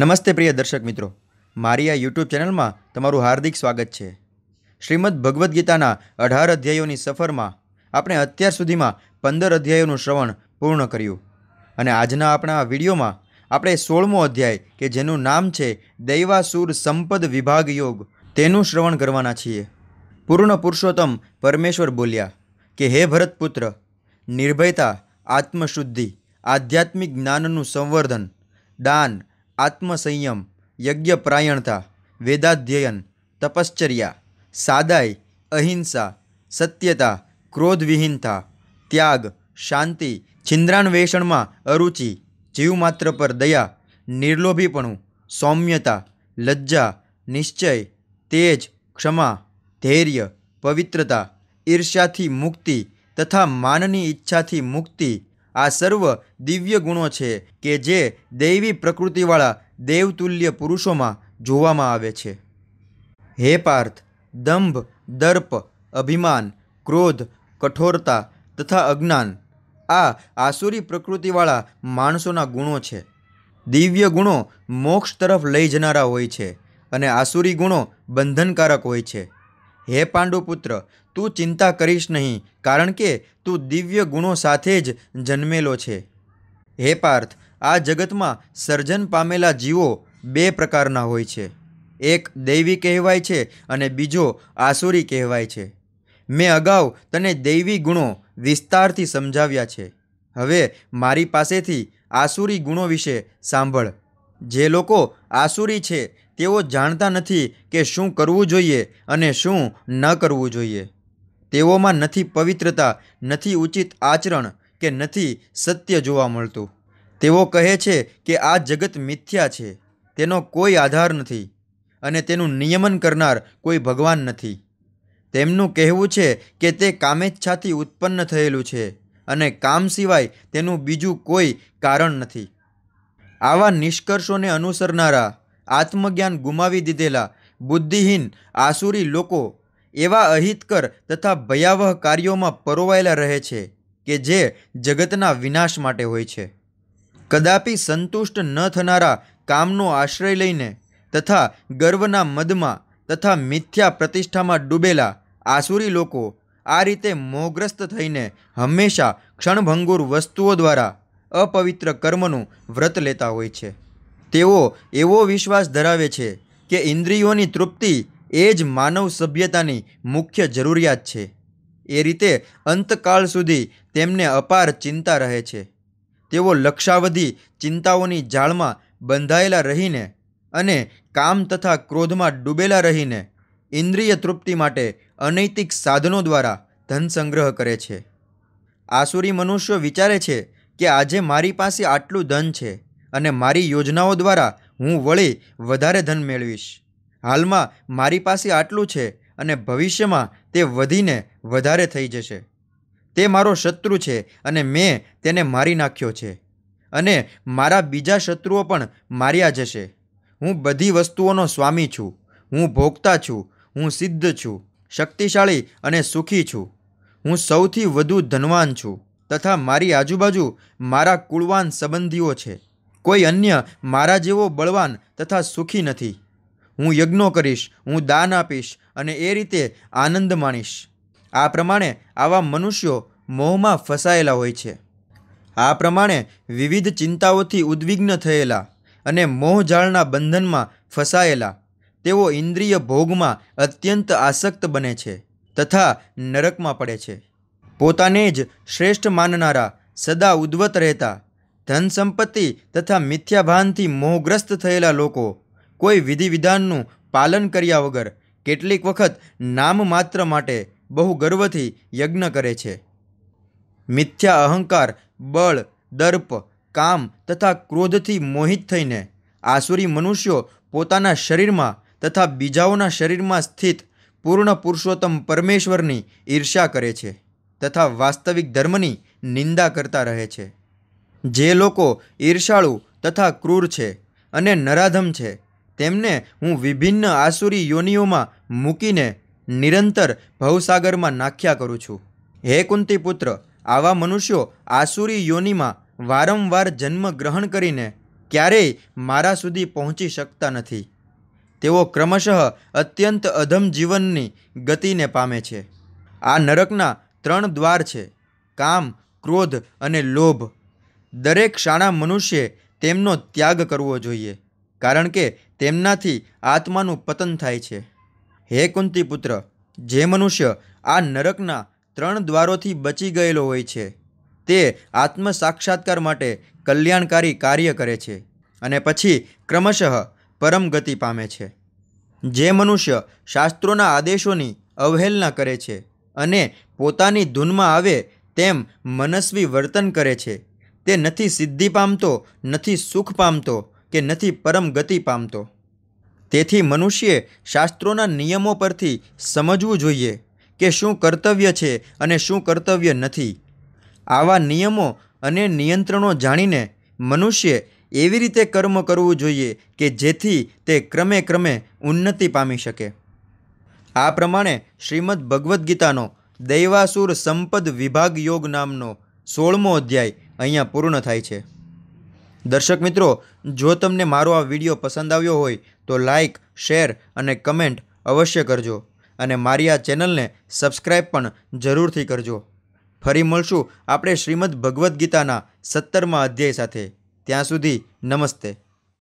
નમસ્તે પ્રિય દર્શક મિત્રો મારી આ યુટ્યુબ ચેનલમાં તમારું હાર્દિક સ્વાગત છે શ્રીમદ ભગવદ્ ગીતાના અઢાર અધ્યાયોની સફરમાં આપણે અત્યાર સુધીમાં પંદર અધ્યાયોનું શ્રવણ પૂર્ણ કર્યું અને આજના આપણા આ વિડીયોમાં આપણે સોળમો અધ્યાય કે જેનું નામ છે દૈવાસુર સંપદ વિભાગ યોગ તેનું શ્રવણ કરવાના છીએ પૂર્ણ પુરુષોત્તમ પરમેશ્વર બોલ્યા કે હે ભરતપુત્ર નિર્ભયતા આત્મશુદ્ધિ આધ્યાત્મિક જ્ઞાનનું સંવર્ધન દાન આત્મસંયમ યજ્ઞપરાયણતા વેદાધ્યયન તપશ્ચર્યા સાદાઈ અહિંસા સત્યતા ક્રોધવિહીનતા ત્યાગ શાંતિ છિંદ્રાન્વેષણમાં અરુચિ જીવમાત્ર પર દયા નિર્લોભીપણું સૌમ્યતા લજ્જા નિશ્ચય તેજ ક્ષમા ધૈર્ય પવિત્રતા ઈર્ષ્યાથી મુક્તિ તથા માનની ઈચ્છાથી મુક્તિ આ સર્વ દિવ્ય ગુણો છે કે જે દૈવી પ્રકૃતિવાળા દેવતુલ્ય પુરુષોમાં જોવામાં આવે છે હે પાર્થ દંભ દર્પ અભિમાન ક્રોધ કઠોરતા તથા અજ્ઞાન આ આસુરી પ્રકૃતિવાળા માણસોના ગુણો છે દિવ્ય ગુણો મોક્ષ તરફ લઈ જનારા હોય છે અને આસુરી ગુણો બંધનકારક હોય છે હે પાંડુપુત્ર તું ચિંતા કરીશ નહીં કારણ કે તું દિવ્ય ગુણો સાથે જ જન્મેલો છે હે પાર્થ આ જગતમાં સર્જન પામેલા જીવો બે પ્રકારના હોય છે એક દૈવી કહેવાય છે અને બીજો આસુરી કહેવાય છે મેં અગાઉ તને દૈવી ગુણો વિસ્તારથી સમજાવ્યા છે હવે મારી પાસેથી આસુરી ગુણો વિશે સાંભળ જે લોકો આસુરી છે તેઓ જાણતા નથી કે શું કરવું જોઈએ અને શું ન કરવું જોઈએ તેઓમાં નથી પવિત્રતા નથી ઉચિત આચરણ કે નથી સત્ય જોવા મળતું તેઓ કહે છે કે આ જગત મિથ્યા છે તેનો કોઈ આધાર નથી અને તેનું નિયમન કરનાર કોઈ ભગવાન નથી તેમનું કહેવું છે કે તે કામેચ્છાથી ઉત્પન્ન થયેલું છે અને કામ સિવાય તેનું બીજું કોઈ કારણ નથી આવા નિષ્કર્ષોને અનુસરનારા આત્મજ્ઞાન ગુમાવી દીધેલા બુદ્ધિહીન આસુરી લોકો એવા અહિતકર તથા ભયાવહ કાર્યોમાં પરોવાયેલા રહે છે કે જે જગતના વિનાશ માટે હોય છે કદાપી સંતુષ્ટ ન થનારા કામનો આશ્રય લઈને તથા ગર્વના મદમાં તથા મિથ્યા પ્રતિષ્ઠામાં ડૂબેલા આસુરી લોકો આ રીતે મોહગ્રસ્ત થઈને હંમેશા ક્ષણભંગુર વસ્તુઓ દ્વારા અપવિત્ર કર્મનું વ્રત લેતા હોય છે તેઓ એવો વિશ્વાસ ધરાવે છે કે ઇન્દ્રિયોની તૃપ્તિ એ જ માનવ સભ્યતાની મુખ્ય જરૂરિયાત છે એ રીતે અંતકાળ સુધી તેમને અપાર ચિંતા રહે છે તેઓ લક્ષાવધિ ચિંતાઓની જાળમાં બંધાયેલા રહીને અને કામ તથા ક્રોધમાં ડૂબેલા રહીને ઇન્દ્રિય તૃપ્તિ માટે અનૈતિક સાધનો દ્વારા ધન સંગ્રહ કરે છે આસુરી મનુષ્યો વિચારે છે કે આજે મારી પાસે આટલું ધન છે અને મારી યોજનાઓ દ્વારા હું વળી વધારે ધન મેળવીશ હાલમાં મારી પાસે આટલું છે અને ભવિષ્યમાં તે વધીને વધારે થઈ જશે તે મારો શત્રુ છે અને મેં તેને મારી નાખ્યો છે અને મારા બીજા શત્રુઓ પણ માર્યા જશે હું બધી વસ્તુઓનો સ્વામી છું હું ભોગતા છું હું સિદ્ધ છું શક્તિશાળી અને સુખી છું હું સૌથી વધુ ધનવાન છું તથા મારી આજુબાજુ મારા કુળવાન સંબંધીઓ છે કોઈ અન્ય મારા જેવો બળવાન તથા સુખી નથી હું યજ્ઞો કરીશ હું દાન આપીશ અને એ રીતે આનંદ માણીશ આ પ્રમાણે આવા મનુષ્યો મોહમાં ફસાયેલા હોય છે આ પ્રમાણે વિવિધ ચિંતાઓથી ઉદ્વિગ્ન થયેલા અને મોહજાળના બંધનમાં ફસાયેલા તેઓ ઇન્દ્રિય ભોગમાં અત્યંત આસક્ત બને છે તથા નરકમાં પડે છે પોતાને જ શ્રેષ્ઠ માનનારા સદા ઉદ્વત રહેતા ધન સંપત્તિ તથા મિથ્યાભાનથી મોહગ્રસ્ત થયેલા લોકો કોઈ વિધિ વિધાનનું પાલન કર્યા વગર કેટલીક વખત નામ માત્ર માટે બહુ ગર્વથી યજ્ઞ કરે છે મિથ્યા અહંકાર બળ દર્પ કામ તથા ક્રોધથી મોહિત થઈને આસુરી મનુષ્યો પોતાના શરીરમાં તથા બીજાઓના શરીરમાં સ્થિત પૂર્ણ પુરુષોત્તમ પરમેશ્વરની ઈર્ષા કરે છે તથા વાસ્તવિક ધર્મની નિંદા કરતા રહે છે જે લોકો ઈર્ષાળુ તથા ક્રૂર છે અને નરાધમ છે તેમને હું વિભિન્ન આસુરી યોનિઓમાં મૂકીને નિરંતર ભવસાગરમાં નાખ્યા કરું છું હે કુંતી પુત્ર આવા મનુષ્યો આસુરી યોનિમાં વારંવાર જન્મ ગ્રહણ કરીને ક્યારેય મારા સુધી પહોંચી શકતા નથી તેઓ ક્રમશઃ અત્યંત અધમ જીવનની ગતિને પામે છે આ નરકના ત્રણ દ્વાર છે કામ ક્રોધ અને લોભ દરેક શાણા મનુષ્યે તેમનો ત્યાગ કરવો જોઈએ કારણ કે તેમનાથી આત્માનું પતન થાય છે હે કુંતી પુત્ર જે મનુષ્ય આ નરકના ત્રણ દ્વારોથી બચી ગયેલો હોય છે તે આત્મ સાક્ષાત્કાર માટે કલ્યાણકારી કાર્ય કરે છે અને પછી ક્રમશઃ પરમ ગતિ પામે છે જે મનુષ્ય શાસ્ત્રોના આદેશોની અવહેલના કરે છે અને પોતાની ધૂનમાં આવે તેમ મનસ્વી વર્તન કરે છે તે નથી સિદ્ધિ પામતો નથી સુખ પામતો કે નથી પરમ ગતિ પામતો તેથી મનુષ્યે શાસ્ત્રોના નિયમો પરથી સમજવું જોઈએ કે શું કર્તવ્ય છે અને શું કર્તવ્ય નથી આવા નિયમો અને નિયંત્રણો જાણીને મનુષ્ય એવી રીતે કર્મ કરવું જોઈએ કે જેથી તે ક્રમે ક્રમે ઉન્નતિ પામી શકે આ પ્રમાણે શ્રીમદ ભગવદ્ ગીતાનો દૈવાસુર સંપદ વિભાગ યોગ નામનો સોળમો અધ્યાય અહીંયા પૂર્ણ થાય છે દર્શક મિત્રો જો તમને મારો આ વિડીયો પસંદ આવ્યો હોય તો લાઈક શેર અને કમેન્ટ અવશ્ય કરજો અને મારી આ ચેનલને સબસ્ક્રાઈબ પણ જરૂરથી કરજો ફરી મળશું આપણે શ્રીમદ ભગવદ્ ગીતાના સત્તરમાં અધ્યાય સાથે ત્યાં સુધી નમસ્તે